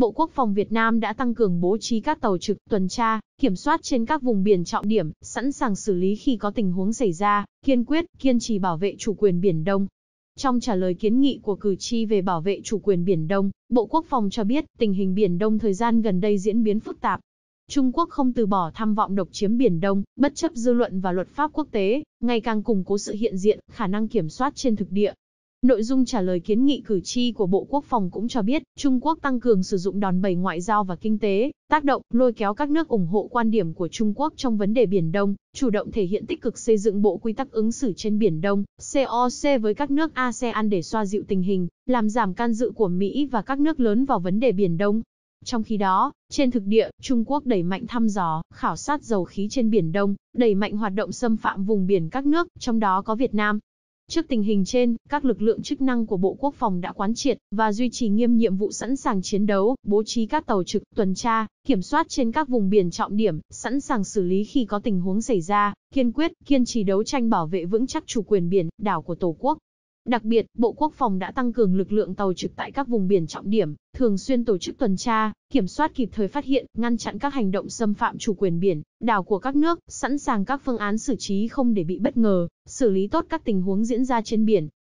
Bộ Quốc phòng Việt Nam đã tăng cường bố trí các tàu trực tuần tra, kiểm soát trên các vùng biển trọng điểm, sẵn sàng xử lý khi có tình huống xảy ra, kiên quyết, kiên trì bảo vệ chủ quyền Biển Đông. Trong trả lời kiến nghị của cử tri về bảo vệ chủ quyền Biển Đông, Bộ Quốc phòng cho biết tình hình Biển Đông thời gian gần đây diễn biến phức tạp. Trung Quốc không từ bỏ tham vọng độc chiếm Biển Đông, bất chấp dư luận và luật pháp quốc tế, ngày càng củng cố sự hiện diện, khả năng kiểm soát trên thực địa, Nội dung trả lời kiến nghị cử tri của Bộ Quốc phòng cũng cho biết, Trung Quốc tăng cường sử dụng đòn bẩy ngoại giao và kinh tế, tác động, lôi kéo các nước ủng hộ quan điểm của Trung Quốc trong vấn đề Biển Đông, chủ động thể hiện tích cực xây dựng bộ quy tắc ứng xử trên Biển Đông, COC với các nước ASEAN để xoa dịu tình hình, làm giảm can dự của Mỹ và các nước lớn vào vấn đề Biển Đông. Trong khi đó, trên thực địa, Trung Quốc đẩy mạnh thăm dò, khảo sát dầu khí trên Biển Đông, đẩy mạnh hoạt động xâm phạm vùng biển các nước, trong đó có Việt Nam, Trước tình hình trên, các lực lượng chức năng của Bộ Quốc phòng đã quán triệt và duy trì nghiêm nhiệm vụ sẵn sàng chiến đấu, bố trí các tàu trực, tuần tra, kiểm soát trên các vùng biển trọng điểm, sẵn sàng xử lý khi có tình huống xảy ra, kiên quyết, kiên trì đấu tranh bảo vệ vững chắc chủ quyền biển, đảo của Tổ quốc. Đặc biệt, Bộ Quốc phòng đã tăng cường lực lượng tàu trực tại các vùng biển trọng điểm, thường xuyên tổ chức tuần tra, kiểm soát kịp thời phát hiện, ngăn chặn các hành động xâm phạm chủ quyền biển, đảo của các nước, sẵn sàng các phương án xử trí không để bị bất ngờ, xử lý tốt các tình huống diễn ra trên biển,